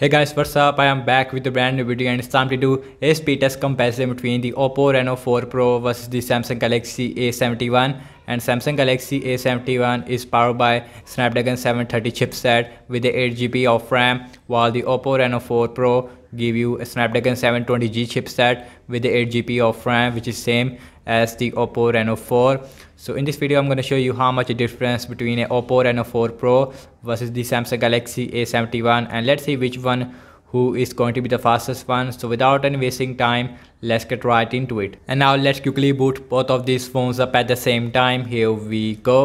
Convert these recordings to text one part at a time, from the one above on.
Hey guys, what's up? I am back with a brand new video and it's time to do a speed test comparison between the Oppo Reno 4 Pro versus the Samsung Galaxy A71 and Samsung Galaxy A71 is powered by Snapdragon 730 chipset with the 8GB of RAM while the Oppo Reno 4 Pro give you a Snapdragon 720G chipset with the 8GB of RAM which is same as the Oppo Reno 4. So in this video I'm going to show you how much difference between a Oppo Reno 4 Pro versus the Samsung Galaxy A71 and let's see which one who is going to be the fastest one so without any wasting time let's get right into it and now let's quickly boot both of these phones up at the same time here we go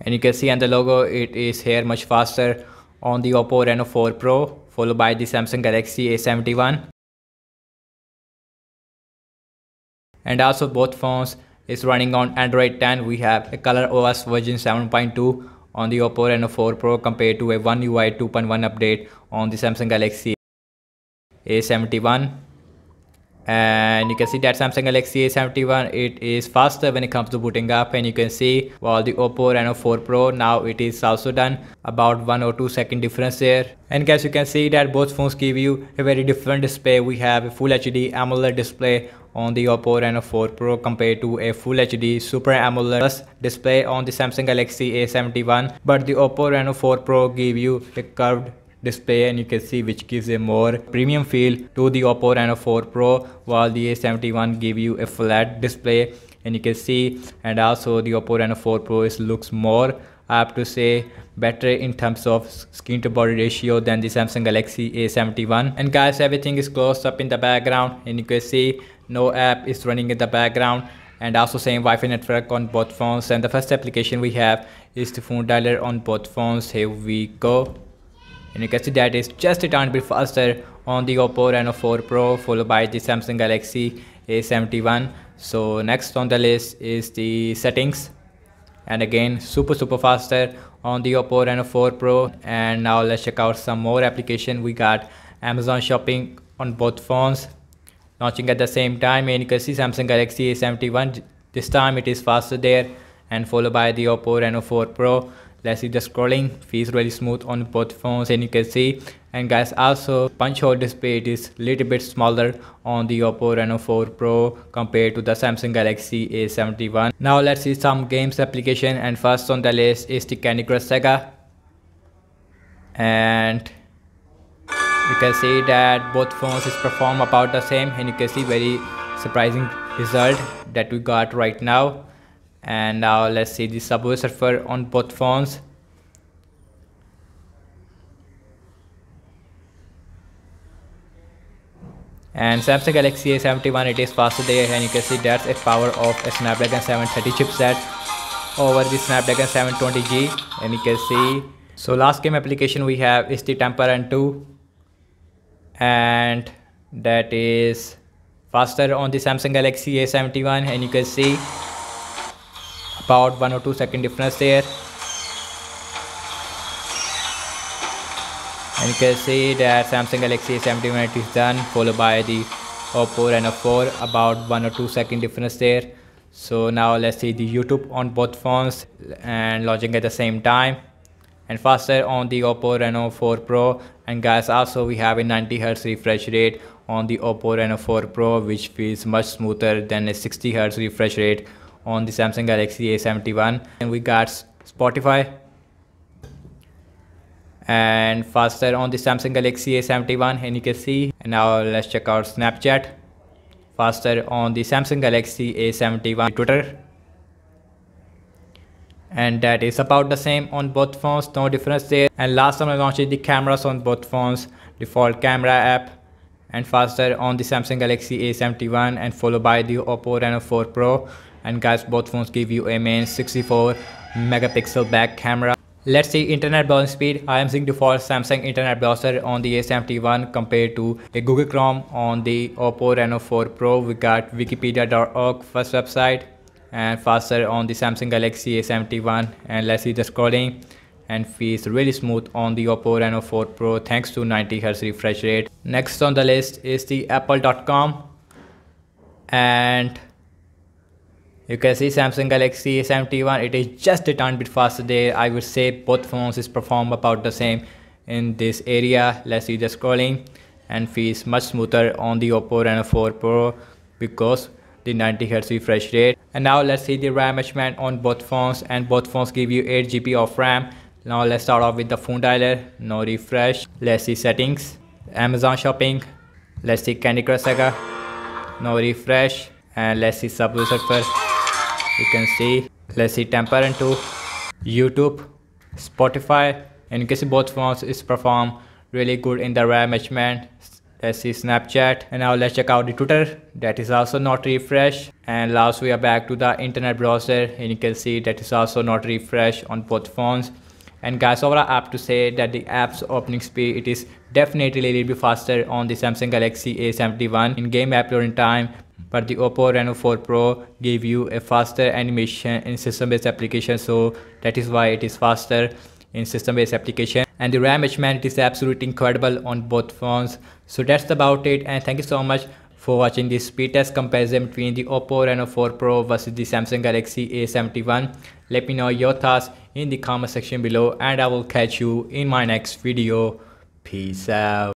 and you can see on the logo it is here much faster on the Oppo Reno 4 Pro followed by the Samsung Galaxy A71 and also both phones is running on Android 10. We have a color OS version 7.2 on the Oppo Reno 4 Pro compared to a One UI 2.1 update on the Samsung Galaxy A71 and you can see that Samsung Galaxy A71 it is faster when it comes to booting up and you can see while the Oppo Reno 4 Pro now it is also done about 1 or 2 second difference there and guys you can see that both phones give you a very different display we have a full HD AMOLED display on the Oppo Reno 4 Pro compared to a Full HD Super AMOLED Plus display on the Samsung Galaxy A71 but the Oppo Reno 4 Pro give you a curved display and you can see which gives a more premium feel to the Oppo Reno 4 Pro while the A71 give you a flat display and you can see and also the Oppo Reno 4 Pro is looks more I have to say better in terms of screen to body ratio than the Samsung Galaxy A71 and guys everything is closed up in the background and you can see no app is running in the background and also same Wi-Fi network on both phones and the first application we have is the phone dialer on both phones here we go and you can see that is just a tiny bit faster on the Oppo Reno 4 Pro followed by the Samsung Galaxy A71 so next on the list is the settings and again super super faster on the Oppo Reno 4 Pro and now let's check out some more application we got Amazon shopping on both phones launching at the same time and you can see Samsung Galaxy A71 this time it is faster there and followed by the Oppo Reno 4 Pro let's see the scrolling feels really smooth on both phones and you can see and guys also punch hole display it is little bit smaller on the Oppo Reno 4 Pro compared to the Samsung Galaxy A71 now let's see some games application and first on the list is the Candy Crush Saga and you can see that both phones is perform about the same and you can see very surprising result that we got right now and now let's see the subway surfer on both phones and Samsung Galaxy A71 it is faster there and you can see that's a power of a Snapdragon 730 chipset over the Snapdragon 720G and you can see so last game application we have is the Temper and 2 and that is faster on the Samsung Galaxy A71 and you can see about 1 or 2 second difference there and you can see that Samsung Galaxy A71 is done followed by the Oppo Reno 4 about 1 or 2 second difference there so now let's see the YouTube on both phones and launching at the same time and faster on the Oppo Reno 4 Pro and guys also we have a 90Hz refresh rate on the Oppo Reno 4 Pro which feels much smoother than a 60Hz refresh rate on the Samsung Galaxy A71 and we got Spotify and faster on the Samsung Galaxy A71 and you can see and now let's check out Snapchat faster on the Samsung Galaxy A71 Twitter and that is about the same on both phones no difference there and last time i launched the cameras on both phones default camera app and faster on the samsung galaxy a71 and followed by the oppo reno 4 pro and guys both phones give you a main 64 megapixel back camera Let's see internet browsing speed. I am seeing default Samsung internet browser on the A71 compared to a Google Chrome on the Oppo Reno 4 Pro. We got wikipedia.org first website and faster on the Samsung Galaxy A71 and let's see the scrolling and feels really smooth on the Oppo Reno 4 Pro thanks to 90Hz refresh rate. Next on the list is the apple.com and you can see Samsung Galaxy A71 it is just a tiny bit faster there I would say both phones is perform about the same in this area let's see the scrolling and feels much smoother on the Oppo Reno 4 Pro because the 90Hz refresh rate and now let's see the RAM management on both phones and both phones give you 8GB of RAM. Now let's start off with the phone dialer, no refresh, let's see settings, Amazon shopping, let's see Candy Crush Saga, no refresh and let's see Subway Surfer, you can see, let's see Temper and 2, YouTube, Spotify and you can see both phones is perform really good in the RAM management let's see snapchat and now let's check out the twitter that is also not refreshed and last we are back to the internet browser and you can see that is also not refreshed on both phones and guys overall I have to say that the app's opening speed it is definitely a little bit faster on the samsung galaxy a71 in game app loading time but the oppo reno 4 pro gave you a faster animation in system based application so that is why it is faster in system based application and the RAM management is absolutely incredible on both phones. So that's about it and thank you so much for watching this speed test comparison between the Oppo Reno 4 Pro versus the Samsung Galaxy A71. Let me know your thoughts in the comment section below and I will catch you in my next video. Peace out.